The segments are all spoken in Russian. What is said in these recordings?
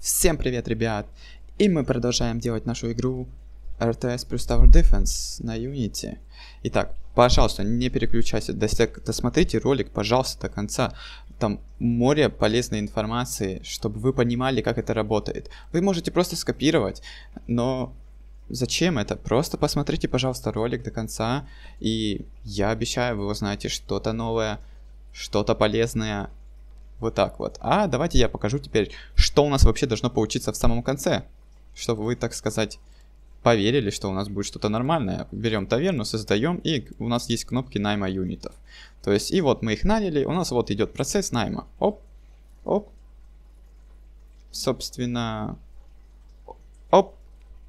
Всем привет, ребят! И мы продолжаем делать нашу игру RTS плюс Tower Defense на Unity. Итак, пожалуйста, не переключайся, досмотрите ролик, пожалуйста, до конца. Там море полезной информации, чтобы вы понимали, как это работает. Вы можете просто скопировать, но зачем это? Просто посмотрите, пожалуйста, ролик до конца, и я обещаю, вы узнаете что-то новое, что-то полезное, вот так вот. А давайте я покажу теперь, что у нас вообще должно получиться в самом конце. Чтобы вы, так сказать, поверили, что у нас будет что-то нормальное. Берем таверну, создаем, и у нас есть кнопки найма юнитов. То есть, и вот мы их наняли, у нас вот идет процесс найма. Оп, оп. Собственно, оп.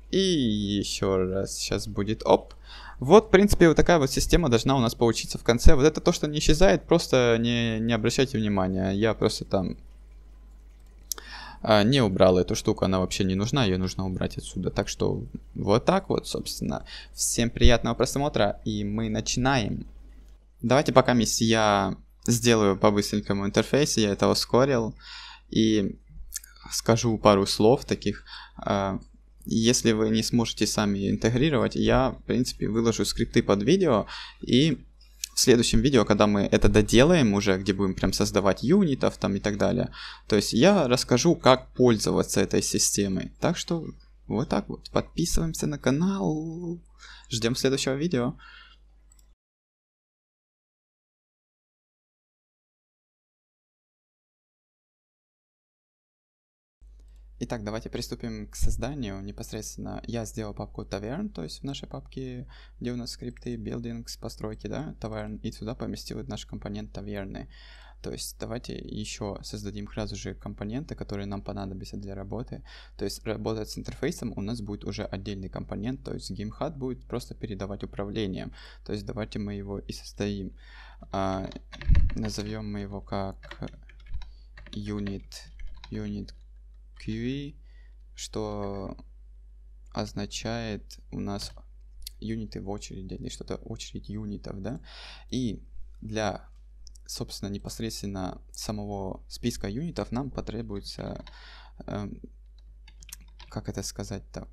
И еще раз сейчас будет оп. Вот, в принципе, вот такая вот система должна у нас получиться в конце. Вот это то, что не исчезает, просто не, не обращайте внимания. Я просто там а, не убрал эту штуку, она вообще не нужна, ее нужно убрать отсюда. Так что вот так вот, собственно. Всем приятного просмотра, и мы начинаем. Давайте пока мисс, я сделаю по-быстренькому интерфейс, я это ускорил, и скажу пару слов таких. А, если вы не сможете сами интегрировать, я, в принципе, выложу скрипты под видео и в следующем видео, когда мы это доделаем уже, где будем прям создавать юнитов там и так далее, то есть я расскажу, как пользоваться этой системой. Так что вот так вот. Подписываемся на канал. Ждем следующего видео. Итак, давайте приступим к созданию непосредственно. Я сделал папку Tavern, то есть в нашей папке, где у нас скрипты, buildings, постройки, да, Tavern, и сюда поместил наш компонент таверны. То есть давайте еще создадим сразу же компоненты, которые нам понадобятся для работы. То есть работать с интерфейсом у нас будет уже отдельный компонент, то есть GameHut будет просто передавать управление. То есть давайте мы его и состоим. А, назовем мы его как unit, unit QE, что означает у нас юниты в очереди или что-то очередь юнитов, да. И для, собственно, непосредственно самого списка юнитов нам потребуется, э, как это сказать так,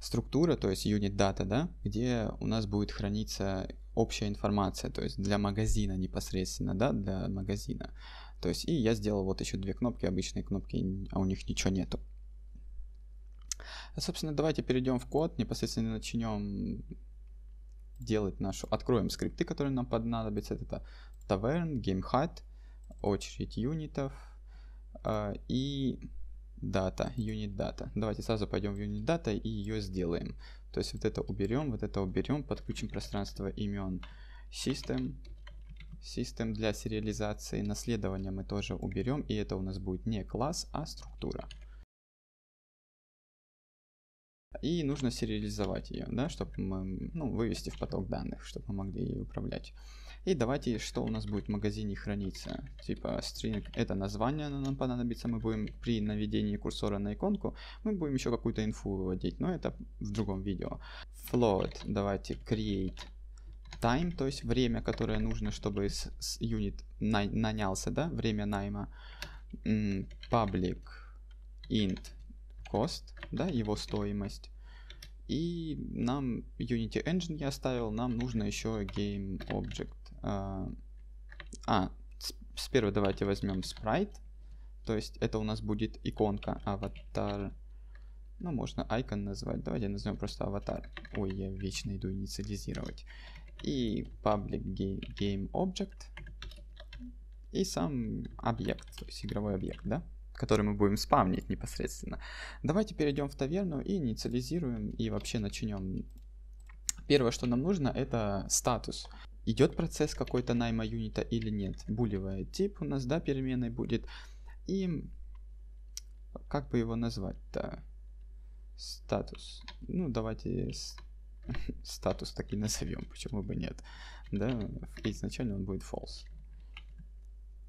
структура, то есть юнит дата, да, где у нас будет храниться общая информация, то есть для магазина непосредственно, да, для магазина то есть, и я сделал вот еще две кнопки, обычные кнопки, а у них ничего нету. Собственно, давайте перейдем в код, непосредственно начнем делать нашу... Откроем скрипты, которые нам понадобятся. Это Tavern, GameHut, очередь юнитов а, и дата, unit data. Давайте сразу пойдем в unit data и ее сделаем. То есть вот это уберем, вот это уберем, подключим пространство имен system System для сериализации. Наследование мы тоже уберем, и это у нас будет не класс, а структура. И нужно сериализовать ее, да, чтобы мы, ну, вывести в поток данных, чтобы мы могли ее управлять. И давайте, что у нас будет в магазине храниться. Типа string это название нам понадобится. Мы будем при наведении курсора на иконку, мы будем еще какую-то инфу выводить, но это в другом видео. Float, давайте create time, то есть время, которое нужно, чтобы с, с unit на, нанялся, да, время найма, public int cost, да, его стоимость. И нам Unity Engine я оставил, нам нужно еще game object. А, а с сперва давайте возьмем sprite, то есть это у нас будет иконка аватар. Ну, можно icon назвать. Давайте назовем просто аватар. Ой, я вечно иду инициализировать и public game object и сам объект, то есть игровой объект, да, который мы будем спавнить непосредственно. Давайте перейдем в таверну и инициализируем и вообще начнем. Первое, что нам нужно, это статус. Идет процесс какой-то найма юнита или нет. булевый тип у нас, да, переменной будет. И как бы его назвать-то? Статус. Ну, давайте статус так и назовем, почему бы нет, да, изначально он будет false.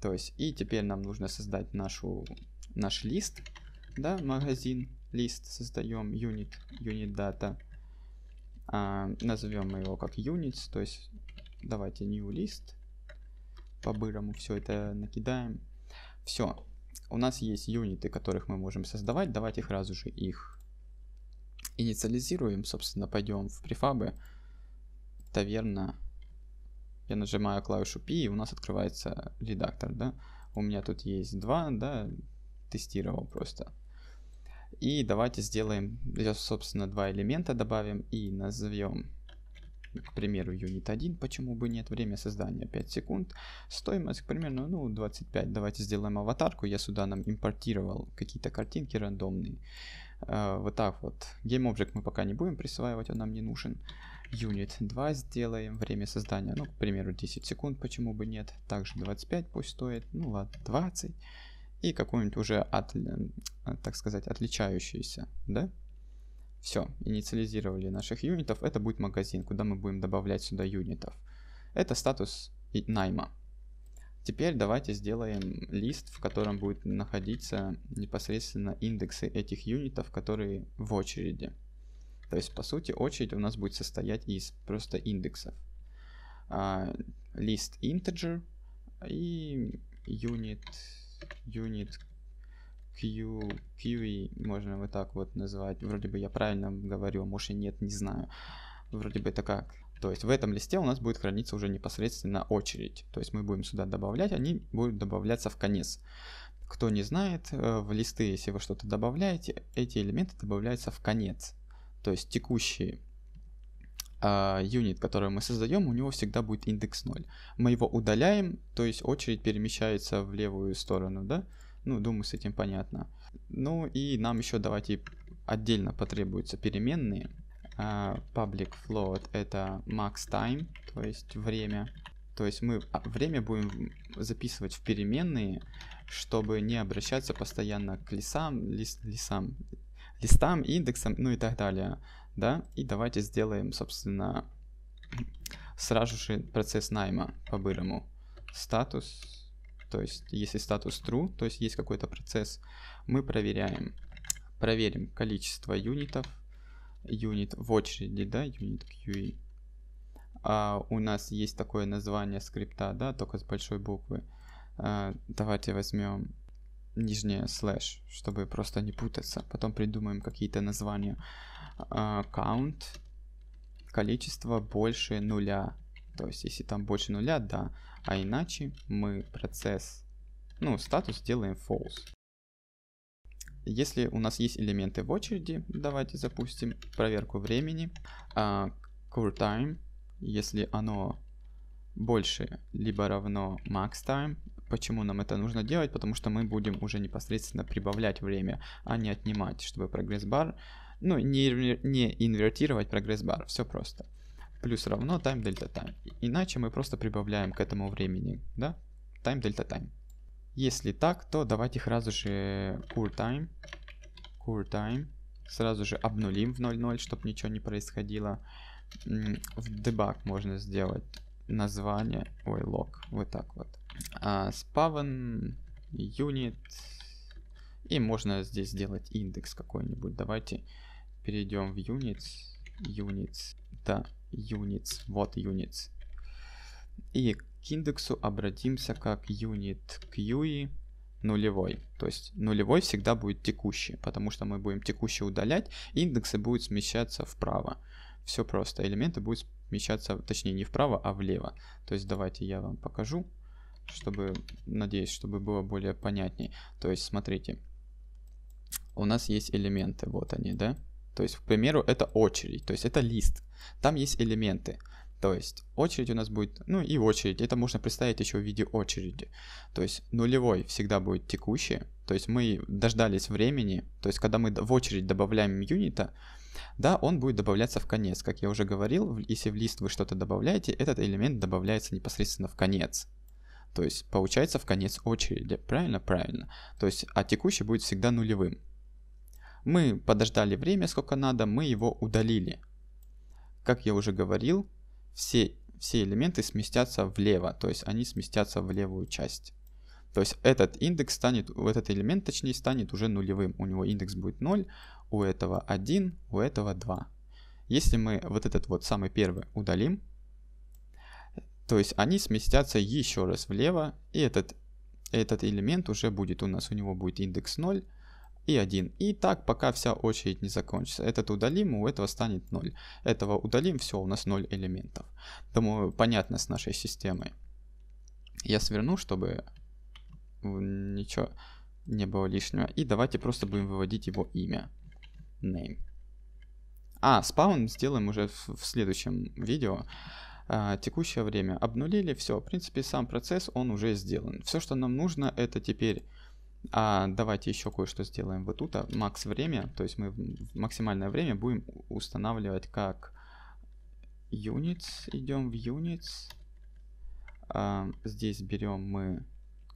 То есть, и теперь нам нужно создать нашу, наш лист, да, магазин, лист создаем, unit, unit data, а, назовем мы его как units, то есть, давайте new list, по-бырому все это накидаем. Все, у нас есть юниты, которых мы можем создавать, давайте сразу же их инициализируем, собственно, пойдем в префабы, таверна, я нажимаю клавишу P, и у нас открывается редактор, да, у меня тут есть два, да, тестировал просто. И давайте сделаем, сейчас, собственно, два элемента добавим и назовем, к примеру, unit 1, почему бы нет, время создания 5 секунд, стоимость, к примеру, ну, 25, давайте сделаем аватарку, я сюда нам импортировал какие-то картинки рандомные, Э, вот так вот. GameObject мы пока не будем присваивать, он нам не нужен. Unit 2 сделаем. Время создания, ну, к примеру, 10 секунд, почему бы нет. Также 25 пусть стоит. Ну ладно, 20. И какой-нибудь уже, от, э, так сказать, отличающийся, да? Все, инициализировали наших юнитов. Это будет магазин, куда мы будем добавлять сюда юнитов. Это статус и найма. Теперь давайте сделаем лист, в котором будет находиться непосредственно индексы этих юнитов, которые в очереди. То есть, по сути, очередь у нас будет состоять из просто индексов. А, лист integer и unit, unit Q, QE, можно вот так вот назвать. Вроде бы я правильно говорю, а может и нет, не знаю. Вроде бы это как то есть в этом листе у нас будет храниться уже непосредственно очередь. То есть мы будем сюда добавлять, они будут добавляться в конец. Кто не знает, э, в листы, если вы что-то добавляете, эти элементы добавляются в конец. То есть текущий а, юнит, который мы создаем, у него всегда будет индекс 0. Мы его удаляем, то есть очередь перемещается в левую сторону, да? Ну, думаю, с этим понятно. Ну и нам еще давайте отдельно потребуются переменные. А, public float это max time, то есть время. То есть мы а, время будем записывать в переменные, чтобы не обращаться постоянно к лесам, лис, лесам, листам, индексам, ну и так далее. Да? И давайте сделаем, собственно, сразу же процесс найма по-бырому. Статус, то есть если статус true, то есть есть какой-то процесс, мы проверяем. Проверим количество юнитов, юнит в очереди, да, юнит QE. А у нас есть такое название скрипта, да, только с большой буквы. А, давайте возьмем нижнее слэш, чтобы просто не путаться. Потом придумаем какие-то названия. А, count количество больше нуля. То есть, если там больше нуля, да. А иначе мы процесс, ну, статус делаем false. Если у нас есть элементы в очереди, давайте запустим проверку времени. Uh, а, cure time, если оно больше либо равно max time. Почему нам это нужно делать? Потому что мы будем уже непосредственно прибавлять время, а не отнимать, чтобы прогресс-бар, ну, не, не инвертировать прогресс-бар, все просто. Плюс равно time delta time. Иначе мы просто прибавляем к этому времени, да? Time delta time. Если так, то давайте сразу же CoreTime. CoreTime. Сразу же обнулим в 0.0, чтобы ничего не происходило. В debug можно сделать название. Ой, лог. Вот так вот. А, spawn unit. И можно здесь сделать индекс какой-нибудь. Давайте перейдем в units. Units. Да, units. Вот units. И к индексу обратимся как unit QE нулевой. То есть нулевой всегда будет текущий, потому что мы будем текущий удалять, индексы будут смещаться вправо. Все просто, элементы будут смещаться, точнее не вправо, а влево. То есть давайте я вам покажу, чтобы, надеюсь, чтобы было более понятнее. То есть смотрите, у нас есть элементы, вот они, да? То есть, к примеру, это очередь, то есть это лист. Там есть элементы. То есть очередь у нас будет, ну и очередь, это можно представить еще в виде очереди. То есть нулевой всегда будет текущий, то есть мы дождались времени, то есть когда мы в очередь добавляем юнита, да, он будет добавляться в конец. Как я уже говорил, если в лист вы что-то добавляете, этот элемент добавляется непосредственно в конец. То есть получается в конец очереди. Правильно? Правильно. То есть, а текущий будет всегда нулевым. Мы подождали время, сколько надо, мы его удалили. Как я уже говорил, все, все элементы сместятся влево, то есть они сместятся в левую часть. То есть этот индекс станет, этот элемент точнее станет уже нулевым. У него индекс будет 0, у этого 1, у этого 2. Если мы вот этот вот самый первый удалим, то есть они сместятся еще раз влево, и этот, этот элемент уже будет у нас, у него будет индекс 0, и 1. И так пока вся очередь не закончится. Этот удалим, у этого станет 0. Этого удалим, все, у нас 0 элементов. Думаю, понятно с нашей системой. Я сверну, чтобы ничего не было лишнего. И давайте просто будем выводить его имя. Name. А, спаун сделаем уже в, в следующем видео. А, текущее время обнулили, все. В принципе, сам процесс, он уже сделан. Все, что нам нужно, это теперь а, давайте еще кое-что сделаем вот тут. А, макс время, то есть мы максимальное время будем устанавливать как units. Идем в units. А, здесь берем мы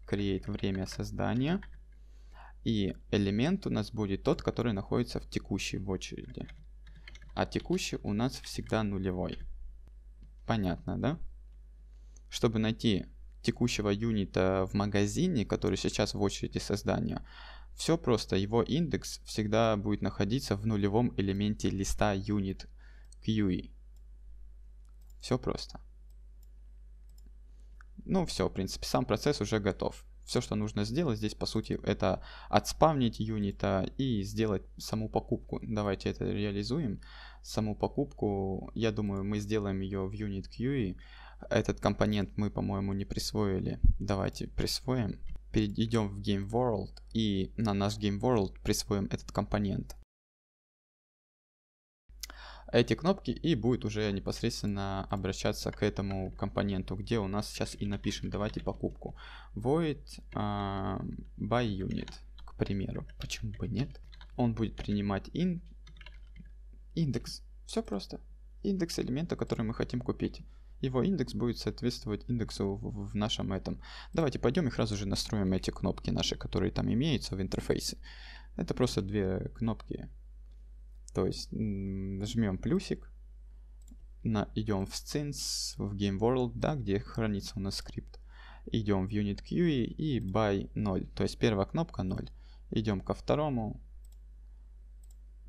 create время создания. И элемент у нас будет тот, который находится в текущей в очереди. А текущий у нас всегда нулевой. Понятно, да? Чтобы найти текущего юнита в магазине, который сейчас в очереди создания, все просто, его индекс всегда будет находиться в нулевом элементе листа юнит QE. Все просто. Ну все, в принципе, сам процесс уже готов. Все, что нужно сделать здесь, по сути, это отспавнить юнита и сделать саму покупку. Давайте это реализуем. Саму покупку, я думаю, мы сделаем ее в unit QE. Этот компонент мы, по-моему, не присвоили. Давайте присвоим. Перейдем в Game World и на наш Game World присвоим этот компонент. Эти кнопки и будет уже непосредственно обращаться к этому компоненту, где у нас сейчас и напишем, давайте покупку. Void uh, by unit, к примеру. Почему бы нет? Он будет принимать in, индекс. Все просто. Индекс элемента, который мы хотим купить его индекс будет соответствовать индексу в, в нашем этом. Давайте пойдем и сразу же настроим эти кнопки наши, которые там имеются в интерфейсе. Это просто две кнопки. То есть нажмем плюсик, на, идем в Scenes, в Game World, да, где хранится у нас скрипт. Идем в Unit QE и by 0, то есть первая кнопка 0. Идем ко второму,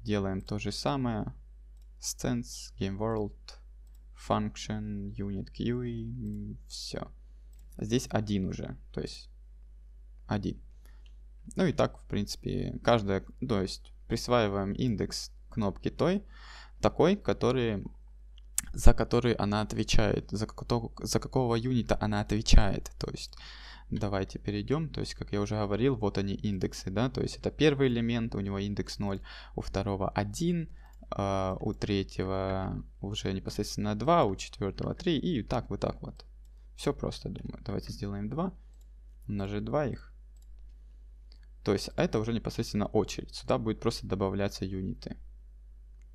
делаем то же самое, Scenes, Game World, function, unit q все. Здесь один уже, то есть один. Ну и так, в принципе, каждая, то есть присваиваем индекс кнопки той, такой, который, за который она отвечает, за, кто, за какого юнита она отвечает. То есть давайте перейдем, то есть, как я уже говорил, вот они индексы, да, то есть это первый элемент, у него индекс 0, у второго 1, э, у третьего уже непосредственно 2, у четвертого 3 и так вот так вот. Все просто, думаю. Давайте сделаем 2, умножить 2 их. То есть а это уже непосредственно очередь. Сюда будет просто добавляться юниты.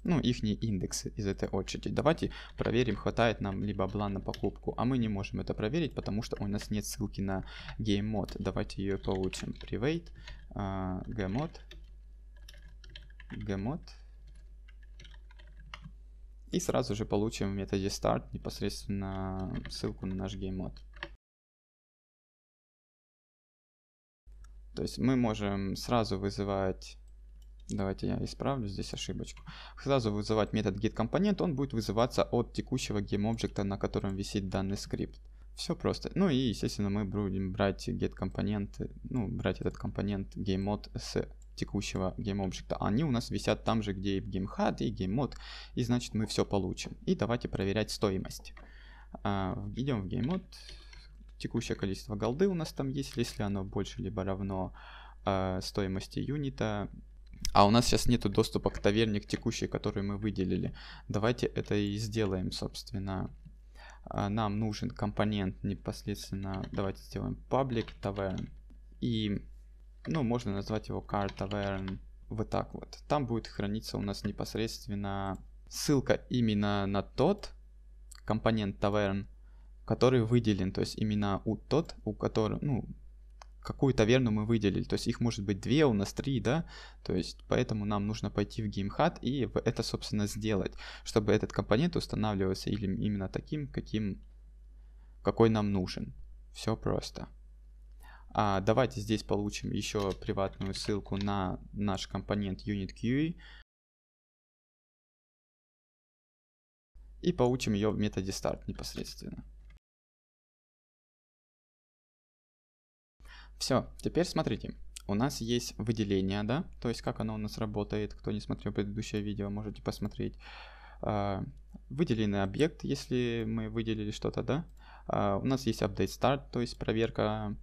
Ну, их индексы из этой очереди. Давайте проверим, хватает нам либо блан на покупку. А мы не можем это проверить, потому что у нас нет ссылки на game mod. Давайте ее получим. Private, uh, game GameMod, и сразу же получим в методе start непосредственно ссылку на наш GameMod. То есть мы можем сразу вызывать Давайте я исправлю здесь ошибочку. Сразу вызывать метод getComponent, он будет вызываться от текущего GameObject, на котором висит данный скрипт. Все просто. Ну и, естественно, мы будем брать getComponent, ну, брать этот компонент GameMod с текущего GameObject, а они у нас висят там же, где и в GameHat, и GameMod, и значит мы все получим. И давайте проверять стоимость. Uh, а, идем в GameMod, текущее количество голды у нас там есть, если оно больше либо равно uh, стоимости юнита, а у нас сейчас нету доступа к таверне, к текущей, которую мы выделили. Давайте это и сделаем, собственно. Нам нужен компонент непосредственно. Давайте сделаем public tavern. И ну, можно назвать его Car Tavern, вот так вот. Там будет храниться у нас непосредственно ссылка именно на тот компонент Tavern, который выделен, то есть именно у тот, у которого, ну, какую таверну мы выделили. То есть их может быть две, у нас три, да? То есть поэтому нам нужно пойти в GameHut и это, собственно, сделать, чтобы этот компонент устанавливался или именно таким, каким, какой нам нужен. Все просто. А, давайте здесь получим еще приватную ссылку на наш компонент UnitQA. И получим ее в методе start непосредственно. Все, теперь смотрите. У нас есть выделение, да, то есть как оно у нас работает. Кто не смотрел предыдущее видео, можете посмотреть. А, выделенный объект, если мы выделили что-то, да. А, у нас есть update start, то есть проверка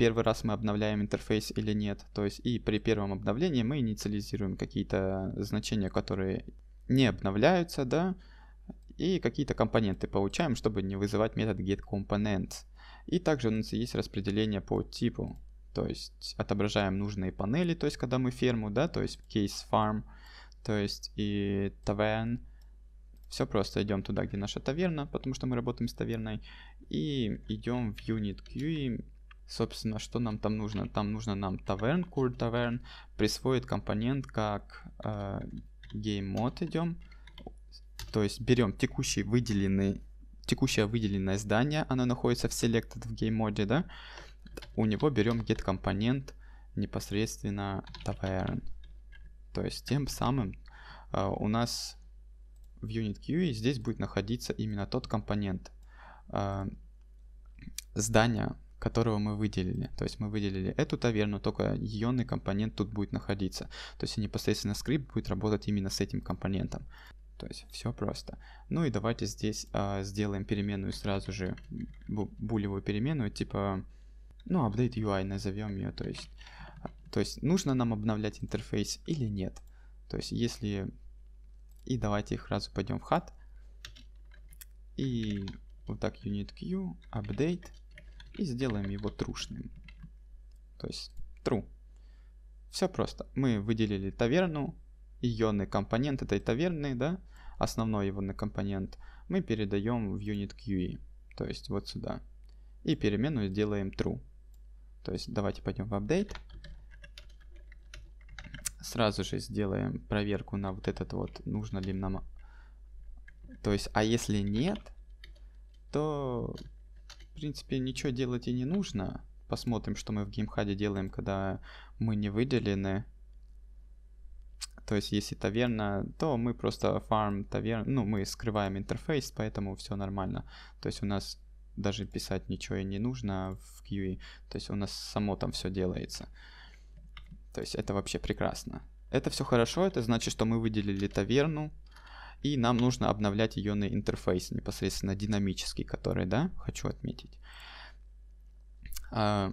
первый раз мы обновляем интерфейс или нет. То есть и при первом обновлении мы инициализируем какие-то значения, которые не обновляются, да, и какие-то компоненты получаем, чтобы не вызывать метод getComponents. И также у нас есть распределение по типу, то есть отображаем нужные панели, то есть когда мы ферму, да, то есть case farm, то есть и tavern, все просто, идем туда, где наша таверна, потому что мы работаем с таверной, и идем в unit queue, Собственно, что нам там нужно? Там нужно нам таверн, cool таверн, присвоит компонент как э, game mode идем. То есть берем текущий выделенный, текущее выделенное здание, оно находится в selected в game mode, да? У него берем get компонент непосредственно таверн. То есть тем самым э, у нас в unit queue здесь будет находиться именно тот компонент э, здания, которого мы выделили. То есть мы выделили эту таверну, только ионный компонент тут будет находиться. То есть непосредственно скрипт будет работать именно с этим компонентом. То есть все просто. Ну и давайте здесь э, сделаем переменную сразу же, булевую переменную, типа, ну, update UI назовем ее. То есть, а, то есть нужно нам обновлять интерфейс или нет. То есть если... И давайте их сразу пойдем в хат. И вот так unit queue, update и сделаем его трушным. То есть true. Все просто. Мы выделили таверну, ионный компонент этой таверны, да, основной его компонент, мы передаем в unit QE, то есть вот сюда. И перемену сделаем true. То есть давайте пойдем в update. Сразу же сделаем проверку на вот этот вот, нужно ли нам... То есть, а если нет, то принципе, ничего делать и не нужно. Посмотрим, что мы в геймхаде делаем, когда мы не выделены. То есть, если таверна, то мы просто фарм таверн, ну, мы скрываем интерфейс, поэтому все нормально. То есть у нас даже писать ничего и не нужно в QE. То есть у нас само там все делается. То есть это вообще прекрасно. Это все хорошо, это значит, что мы выделили таверну, и нам нужно обновлять ее на интерфейс непосредственно динамический, который, да, хочу отметить. А,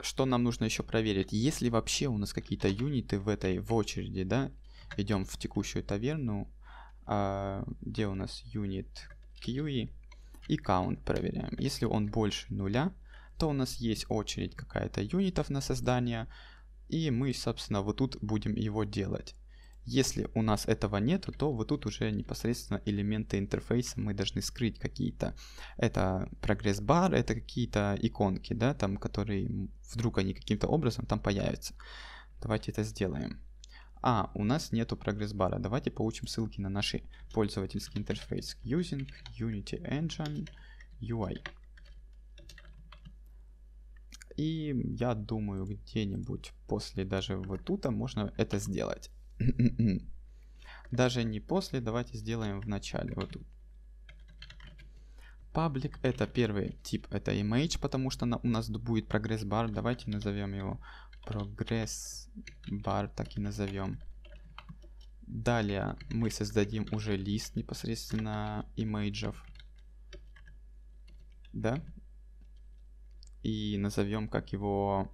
что нам нужно еще проверить? Если вообще у нас какие-то юниты в этой в очереди, да, идем в текущую таверну, а, где у нас юнит QE и count проверяем. Если он больше нуля, то у нас есть очередь какая-то юнитов на создание, и мы, собственно, вот тут будем его делать. Если у нас этого нет, то вот тут уже непосредственно элементы интерфейса мы должны скрыть какие-то. Это прогресс-бар, это какие-то иконки, да, там, которые вдруг они каким-то образом там появятся. Давайте это сделаем. А, у нас нету прогресс-бара. Давайте получим ссылки на наши пользовательский интерфейс. Using Unity Engine UI. И я думаю, где-нибудь после даже вот тута можно это сделать. М-м-м. Даже не после, давайте сделаем в начале, вот тут. Public это первый тип, это image, потому что на, у нас будет прогресс бар, давайте назовем его прогресс бар, так и назовем. Далее мы создадим уже лист непосредственно имейджов, да, и назовем как его,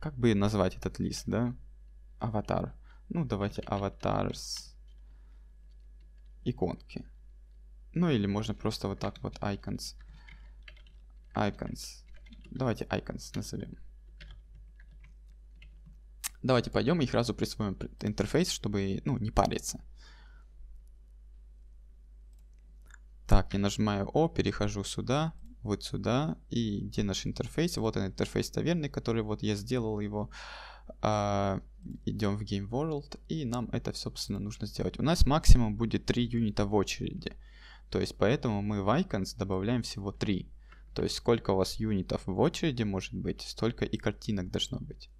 как бы назвать этот лист, да, аватар. Ну, давайте аватар иконки. Ну, или можно просто вот так вот icons. Icons. Давайте icons назовем. Давайте пойдем и их сразу присвоим интерфейс, чтобы, ну, не париться. Так, я нажимаю О, перехожу сюда, вот сюда, и где наш интерфейс? Вот он интерфейс таверны, который вот я сделал его. А, идем в Game World, и нам это, собственно, нужно сделать. У нас максимум будет 3 юнита в очереди. То есть поэтому мы в Icons добавляем всего 3. То есть сколько у вас юнитов в очереди может быть, столько и картинок должно быть.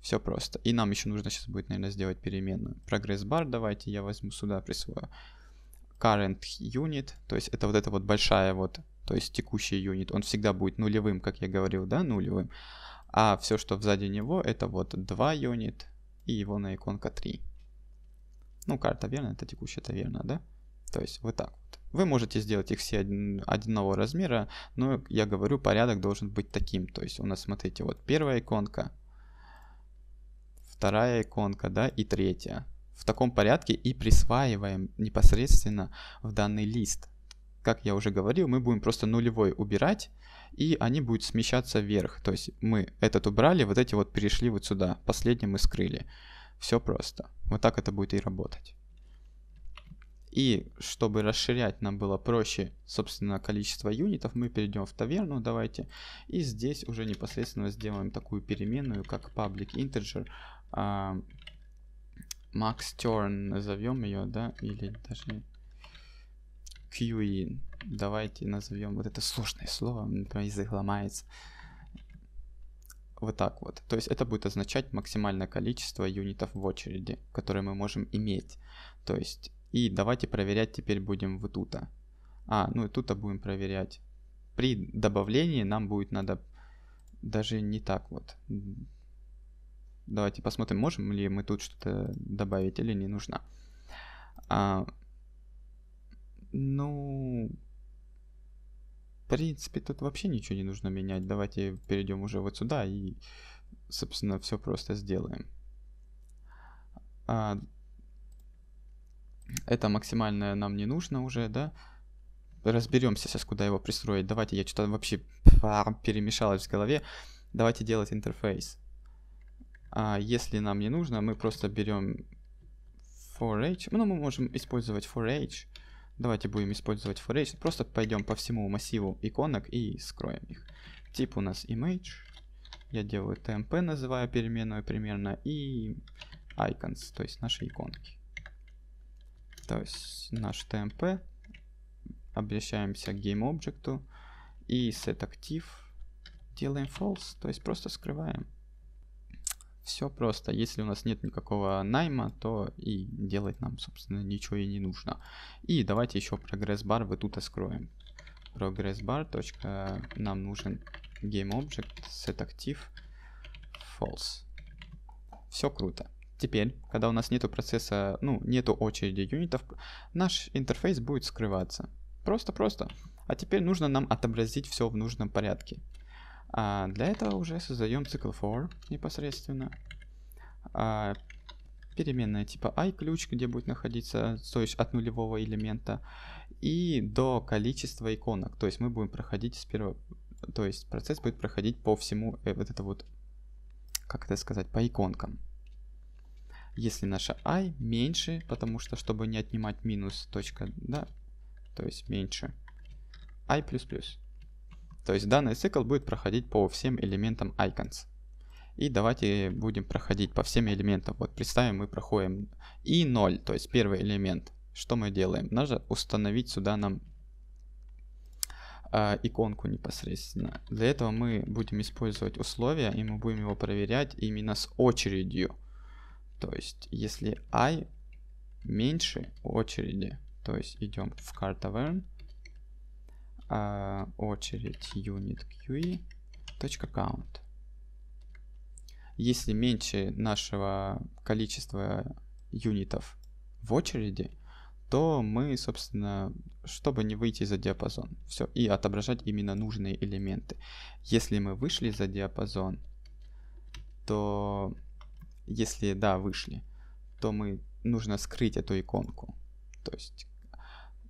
Все просто. И нам еще нужно сейчас будет, наверное, сделать переменную. Прогресс-бар давайте я возьму сюда, присвою. Current unit, то есть это вот эта вот большая вот, то есть текущий юнит, он всегда будет нулевым, как я говорил, да, нулевым а все, что сзади него, это вот 2 юнит и его на иконка 3. Ну, карта верно, это текущая таверна, да? То есть вот так вот. Вы можете сделать их все один, одного размера, но я говорю, порядок должен быть таким. То есть у нас, смотрите, вот первая иконка, вторая иконка, да, и третья. В таком порядке и присваиваем непосредственно в данный лист. Как я уже говорил, мы будем просто нулевой убирать, и они будут смещаться вверх. То есть мы этот убрали, вот эти вот перешли вот сюда, последний мы скрыли. Все просто. Вот так это будет и работать. И чтобы расширять нам было проще, собственно, количество юнитов, мы перейдем в таверну, давайте. И здесь уже непосредственно сделаем такую переменную, как public integer. Uh, max turn назовем ее, да, или даже qin. E давайте назовем вот это сложное слово, например, язык ломается. Вот так вот. То есть это будет означать максимальное количество юнитов в очереди, которые мы можем иметь. То есть, и давайте проверять теперь будем вот тут. А, ну и тут будем проверять. При добавлении нам будет надо даже не так вот. Давайте посмотрим, можем ли мы тут что-то добавить или не нужно. А, ну, принципе, тут вообще ничего не нужно менять. Давайте перейдем уже вот сюда и, собственно, все просто сделаем. А, это максимальное нам не нужно уже, да? Разберемся сейчас, куда его пристроить. Давайте, я что-то вообще перемешалось в голове. Давайте делать интерфейс. А если нам не нужно, мы просто берем for each. Ну, мы можем использовать for each Давайте будем использовать ForEach. Просто пойдем по всему массиву иконок и скроем их. Тип у нас image. Я делаю tmp, называю переменную примерно, и icons, то есть наши иконки. То есть наш tmp. Обращаемся к GameObject и setActive. Делаем false, то есть просто скрываем. Все просто. Если у нас нет никакого найма, то и делать нам, собственно, ничего и не нужно. И давайте еще прогресс-бар вы тут откроем. Прогресс-бар. Нам нужен GameObject, setActive, false. Все круто. Теперь, когда у нас нету процесса, ну, нету очереди юнитов, наш интерфейс будет скрываться. Просто-просто. А теперь нужно нам отобразить все в нужном порядке. А для этого уже создаем цикл for непосредственно. А, переменная типа i ключ, где будет находиться, то есть от нулевого элемента, и до количества иконок. То есть мы будем проходить с первого, то есть процесс будет проходить по всему э, вот это вот, как это сказать, по иконкам. Если наша i меньше, потому что чтобы не отнимать минус точка, да, то есть меньше i плюс плюс. То есть данный цикл будет проходить по всем элементам icons. И давайте будем проходить по всем элементам. Вот представим, мы проходим и 0, то есть первый элемент. Что мы делаем? Надо установить сюда нам э, иконку непосредственно. Для этого мы будем использовать условия, и мы будем его проверять именно с очередью. То есть, если i меньше очереди, то есть идем в card а, очередь unit QE точка count. Если меньше нашего количества юнитов в очереди, то мы, собственно, чтобы не выйти за диапазон, все, и отображать именно нужные элементы. Если мы вышли за диапазон, то если да, вышли, то мы нужно скрыть эту иконку. То есть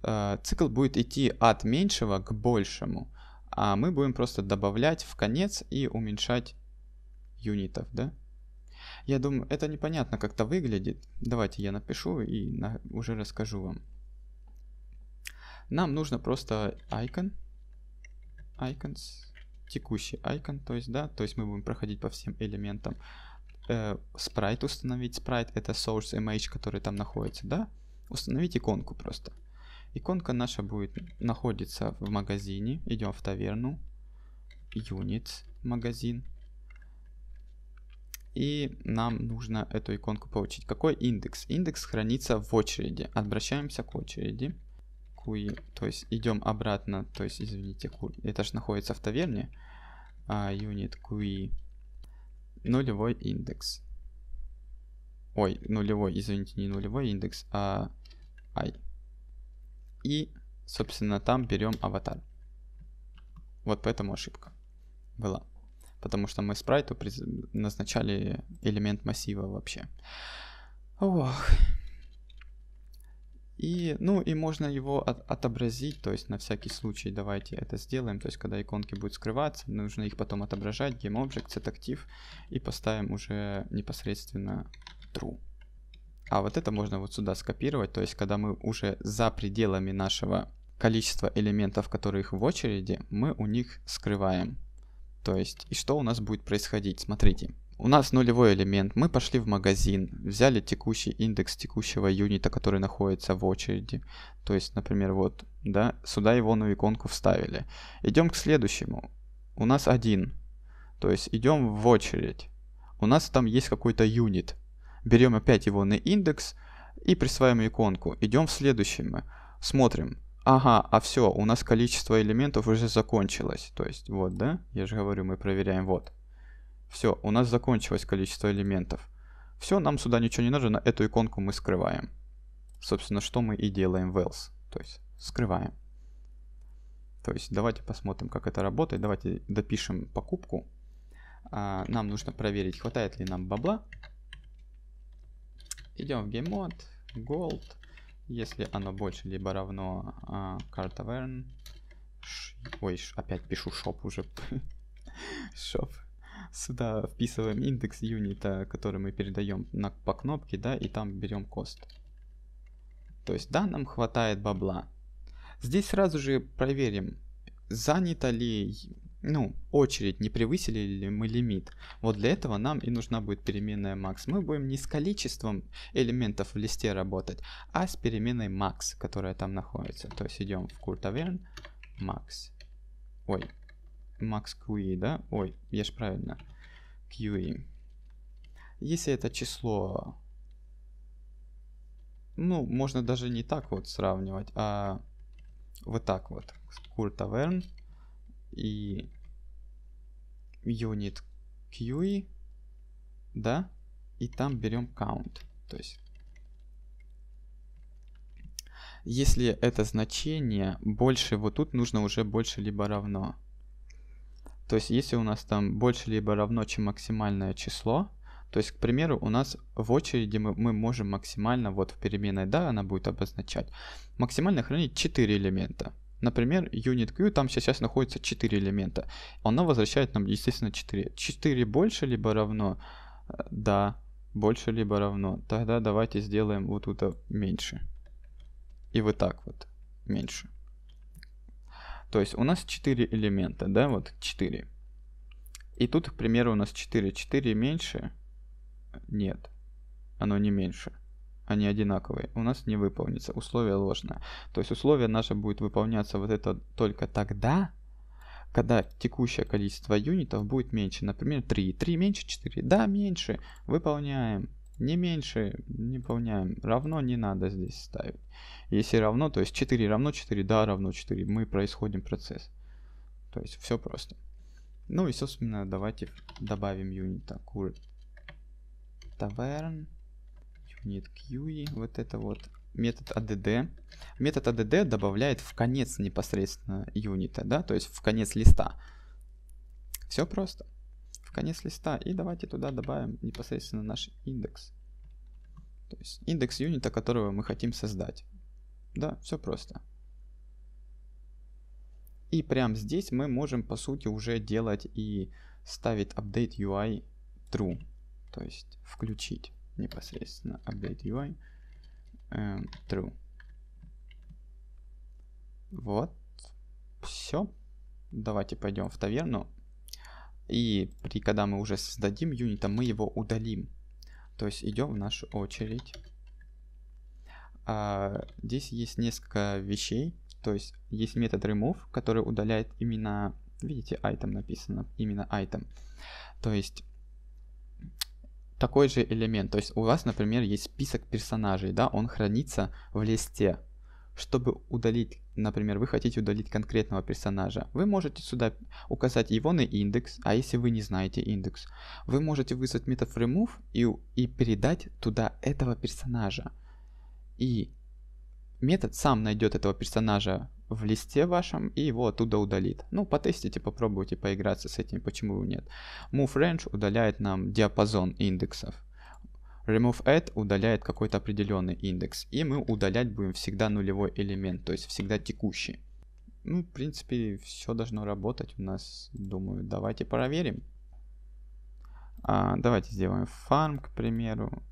Э, цикл будет идти от меньшего к большему, а мы будем просто добавлять в конец и уменьшать юнитов, да? Я думаю, это непонятно как-то выглядит. Давайте я напишу и на, уже расскажу вам. Нам нужно просто icon, icons, текущий icon, то есть, да, то есть мы будем проходить по всем элементам. Э, спрайт установить, спрайт это source image, который там находится, да? Установить иконку просто. Иконка наша будет находиться в магазине. Идем в таверну. Units магазин. И нам нужно эту иконку получить. Какой индекс? Индекс хранится в очереди. Обращаемся к очереди. Куи, то есть идем обратно, то есть, извините, куи. это же находится в таверне. А, юнит uh, QE. Нулевой индекс. Ой, нулевой, извините, не нулевой индекс, а... Ай, и, собственно, там берем аватар. Вот поэтому ошибка была. Потому что мы спрайту назначали элемент массива вообще. Ох. И, ну и можно его от, отобразить, то есть на всякий случай давайте это сделаем. То есть когда иконки будут скрываться, нужно их потом отображать. Game Object, set active и поставим уже непосредственно true. А вот это можно вот сюда скопировать, то есть когда мы уже за пределами нашего количества элементов, которые их в очереди, мы у них скрываем. То есть, и что у нас будет происходить? Смотрите, у нас нулевой элемент, мы пошли в магазин, взяли текущий индекс текущего юнита, который находится в очереди. То есть, например, вот, да, сюда его на иконку вставили. Идем к следующему. У нас один. То есть идем в очередь. У нас там есть какой-то юнит берем опять его на индекс и присваиваем иконку. Идем в следующем, смотрим. Ага, а все, у нас количество элементов уже закончилось. То есть, вот, да, я же говорю, мы проверяем, вот. Все, у нас закончилось количество элементов. Все, нам сюда ничего не нужно, эту иконку мы скрываем. Собственно, что мы и делаем в else. То есть, скрываем. То есть, давайте посмотрим, как это работает. Давайте допишем покупку. А, нам нужно проверить, хватает ли нам бабла. Идем в геймод, gold, если оно больше либо равно а, карта верн. Ой, опять пишу shop уже. shop. Сюда вписываем индекс юнита, который мы передаем на, по кнопке, да, и там берем cost. То есть, да, нам хватает бабла. Здесь сразу же проверим, занято ли ну, очередь, не превысили ли мы лимит. Вот для этого нам и нужна будет переменная max. Мы будем не с количеством элементов в листе работать, а с переменной max, которая там находится. То есть идем в curtavern max. Ой, max QE, да? Ой, я же правильно. QE. Если это число... Ну, можно даже не так вот сравнивать, а вот так вот. Curtavern и unit QE, да, и там берем count, то есть если это значение больше, вот тут нужно уже больше либо равно. То есть если у нас там больше либо равно, чем максимальное число, то есть, к примеру, у нас в очереди мы, мы можем максимально, вот в переменной да, она будет обозначать, максимально хранить 4 элемента. Например, unit Q, там сейчас находится 4 элемента. Она возвращает нам, естественно, 4. 4 больше либо равно, э, да, больше либо равно. Тогда давайте сделаем вот тут э, меньше. И вот так вот, меньше. То есть у нас 4 элемента, да, вот 4. И тут, к примеру, у нас 4. 4 меньше? Нет, оно не меньше они одинаковые, у нас не выполнится, условие ложное. То есть условие наше будет выполняться вот это только тогда, когда текущее количество юнитов будет меньше, например 3. 3 меньше 4, да, меньше, выполняем, не меньше, не выполняем, равно не надо здесь ставить. Если равно, то есть 4 равно 4, да, равно 4, мы происходим процесс. То есть все просто. Ну и собственно давайте добавим юнита курит таверн нет QE, вот это вот метод add. А метод add а добавляет в конец непосредственно юнита, да, то есть в конец листа. Все просто. В конец листа. И давайте туда добавим непосредственно наш индекс. То есть индекс юнита, которого мы хотим создать. Да, все просто. И прямо здесь мы можем, по сути, уже делать и ставить update UI true, то есть включить непосредственно update UI э, true. Вот. Все. Давайте пойдем в таверну. И при, когда мы уже создадим юнита, мы его удалим. То есть идем в нашу очередь. А, здесь есть несколько вещей. То есть есть метод remove, который удаляет именно, видите, item написано, именно item. То есть такой же элемент. То есть у вас, например, есть список персонажей, да, он хранится в листе. Чтобы удалить, например, вы хотите удалить конкретного персонажа, вы можете сюда указать его на индекс, а если вы не знаете индекс, вы можете вызвать метод remove и, и передать туда этого персонажа. И метод сам найдет этого персонажа в листе вашем и его оттуда удалит. Ну, потестите, попробуйте поиграться с этим, почему нет. Move Range удаляет нам диапазон индексов. Remove add удаляет какой-то определенный индекс. И мы удалять будем всегда нулевой элемент, то есть всегда текущий. Ну, в принципе, все должно работать у нас, думаю. Давайте проверим. А, давайте сделаем farm, к примеру.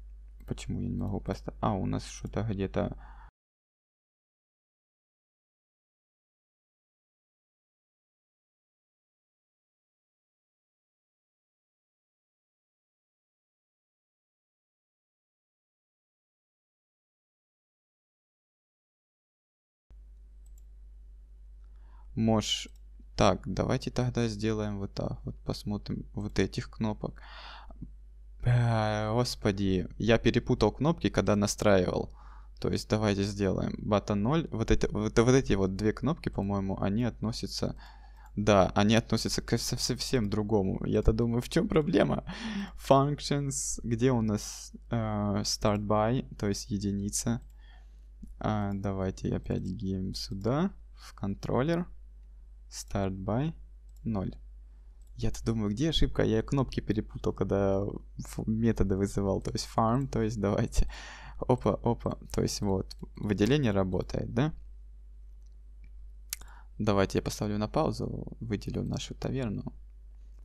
Почему я не могу поставить? А, у нас что-то где-то можешь... Так, давайте тогда сделаем вот так. Вот посмотрим вот этих кнопок. Э, господи, я перепутал кнопки, когда настраивал. То есть давайте сделаем бата 0. Вот эти вот, вот эти вот две кнопки, по-моему, они относятся... Да, они относятся к совсем другому. Я-то думаю, в чем проблема? Functions, где у нас э, start by, то есть единица. А, давайте опять гейм сюда, в контроллер. Start by 0. Я-то думаю, где ошибка? Я кнопки перепутал, когда методы вызывал. То есть farm, то есть давайте. Опа, опа. То есть вот, выделение работает, да? Давайте я поставлю на паузу, выделю нашу таверну.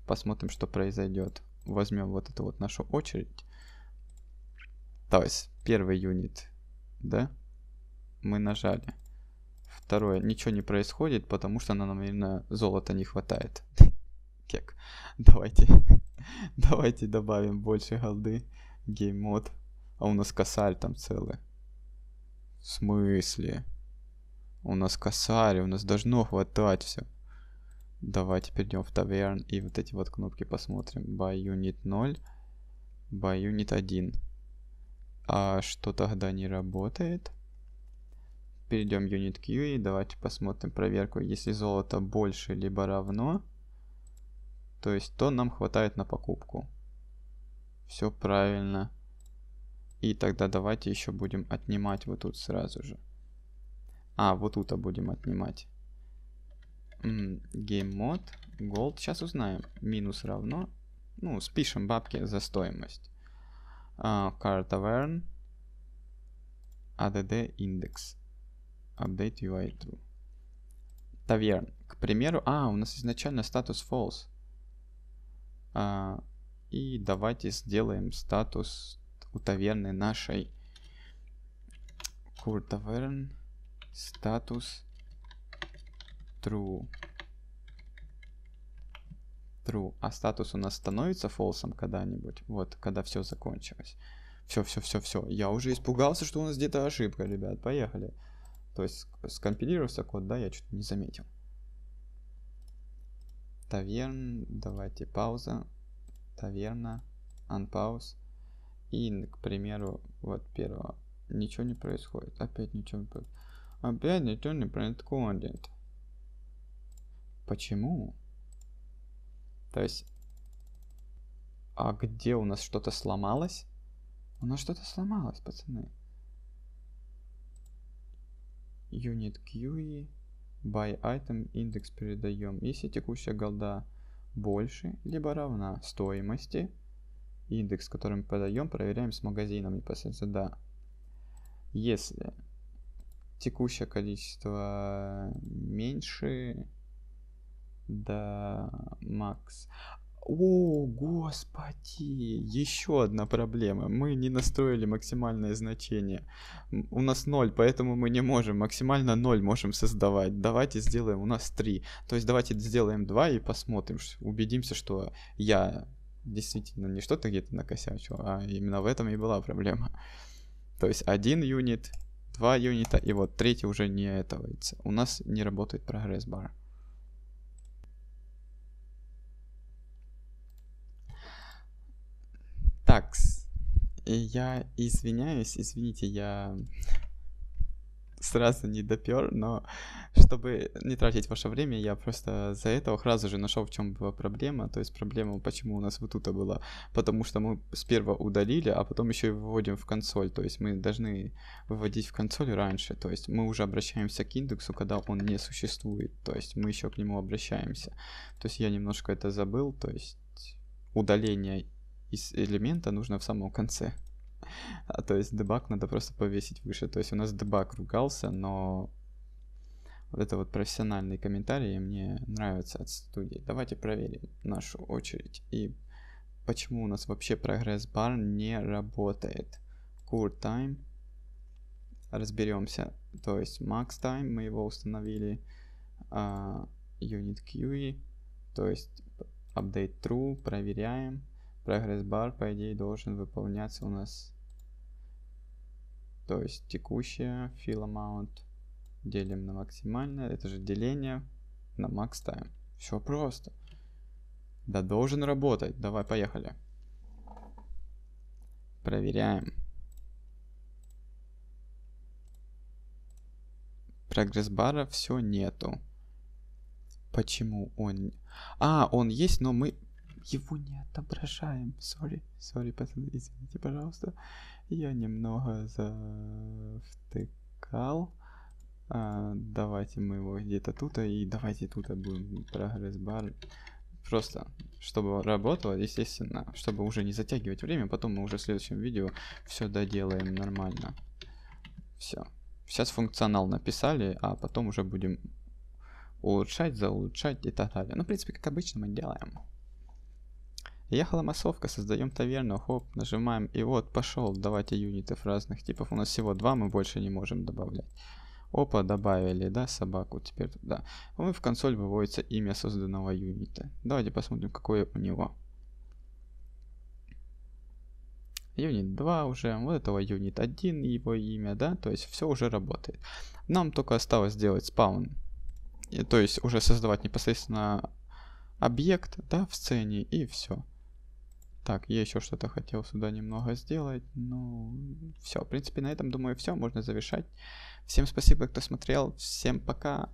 Посмотрим, что произойдет. Возьмем вот эту вот нашу очередь. То есть первый юнит, да? Мы нажали. Второе, ничего не происходит, потому что, нам наверное, золота не хватает. Кек. Давайте, давайте добавим больше голды. Геймод. А у нас косарь там целый. В смысле? У нас косарь, у нас должно хватать все. Давайте перейдем в таверн и вот эти вот кнопки посмотрим. By unit 0, by unit 1. А что тогда не работает? перейдем в Unit QE, давайте посмотрим проверку. Если золото больше либо равно, то есть то нам хватает на покупку. Все правильно. И тогда давайте еще будем отнимать вот тут сразу же. А, вот тут будем отнимать. Game GameMod, Gold. Сейчас узнаем. Минус равно. Ну, спишем бабки за стоимость. Uh, Card Avern, ADD Index. Update UI true. Tavern. К примеру, а, у нас изначально статус false. А, и давайте сделаем статус у таверны нашей. cool tavern статус true. True. А статус у нас становится фолсом когда-нибудь? Вот, когда все закончилось. Все, все, все, все. Я уже испугался, что у нас где-то ошибка, ребят. Поехали. То есть скомпилировался код, да, я что-то не заметил. Таверн, давайте пауза, таверна, unpause. И, к примеру, вот первого. Ничего не происходит. Опять ничего не происходит. Опять ничего не происходит. Почему? То есть, а где у нас что-то сломалось? У нас что-то сломалось, пацаны unit QE by item индекс передаем. Если текущая голда больше либо равна стоимости, индекс, который мы подаем, проверяем с магазином непосредственно, да. Если текущее количество меньше, да, макс. О, господи, еще одна проблема. Мы не настроили максимальное значение. У нас 0, поэтому мы не можем. Максимально 0 можем создавать. Давайте сделаем, у нас 3. То есть давайте сделаем 2 и посмотрим. Убедимся, что я действительно не что-то где-то накосячил, а именно в этом и была проблема. То есть один юнит, два юнита, и вот третий уже не этого. У нас не работает прогресс-бар. Так, э, я извиняюсь, извините, я сразу не допер, но чтобы не тратить ваше время, я просто за этого сразу же нашел, в чем была проблема. То есть проблема, почему у нас вот тут была. Потому что мы сперва удалили, а потом еще и выводим в консоль. То есть мы должны выводить в консоль раньше. То есть мы уже обращаемся к индексу, когда он не существует. То есть мы еще к нему обращаемся. То есть я немножко это забыл. То есть удаление из элемента нужно в самом конце. А, то есть дебаг надо просто повесить выше. То есть у нас дебаг ругался, но вот это вот профессиональные комментарии мне нравятся от студии. Давайте проверим нашу очередь и почему у нас вообще прогресс бар не работает. Cool time разберемся. То есть max time мы его установили, uh, unit QE, то есть update true, проверяем, Прогресс-бар, по идее, должен выполняться у нас. То есть текущая fill amount делим на максимальное. Это же деление на max time. Все просто. Да должен работать. Давай, поехали. Проверяем. Прогресс-бара все нету. Почему он... А, он есть, но мы его не отображаем. сори, сори, пацаны, извините, пожалуйста. Я немного завтыкал. А, давайте мы его где-то тут, и давайте тут будем прогресс-бар. Просто, чтобы работало, естественно, чтобы уже не затягивать время, потом мы уже в следующем видео все доделаем нормально. Все. Сейчас функционал написали, а потом уже будем улучшать, заулучшать и так далее. Ну, в принципе, как обычно мы делаем. Ехала массовка, создаем таверну, хоп, нажимаем, и вот, пошел, давайте юнитов разных типов, у нас всего два, мы больше не можем добавлять. Опа, добавили, да, собаку, теперь, да. Ну в консоль выводится имя созданного юнита. Давайте посмотрим, какое у него. Юнит 2 уже, вот этого юнит 1 его имя, да, то есть все уже работает. Нам только осталось сделать спаун, и, то есть уже создавать непосредственно объект, да, в сцене и все. Так, я еще что-то хотел сюда немного сделать. Ну, все, в принципе, на этом, думаю, все, можно завершать. Всем спасибо, кто смотрел. Всем пока.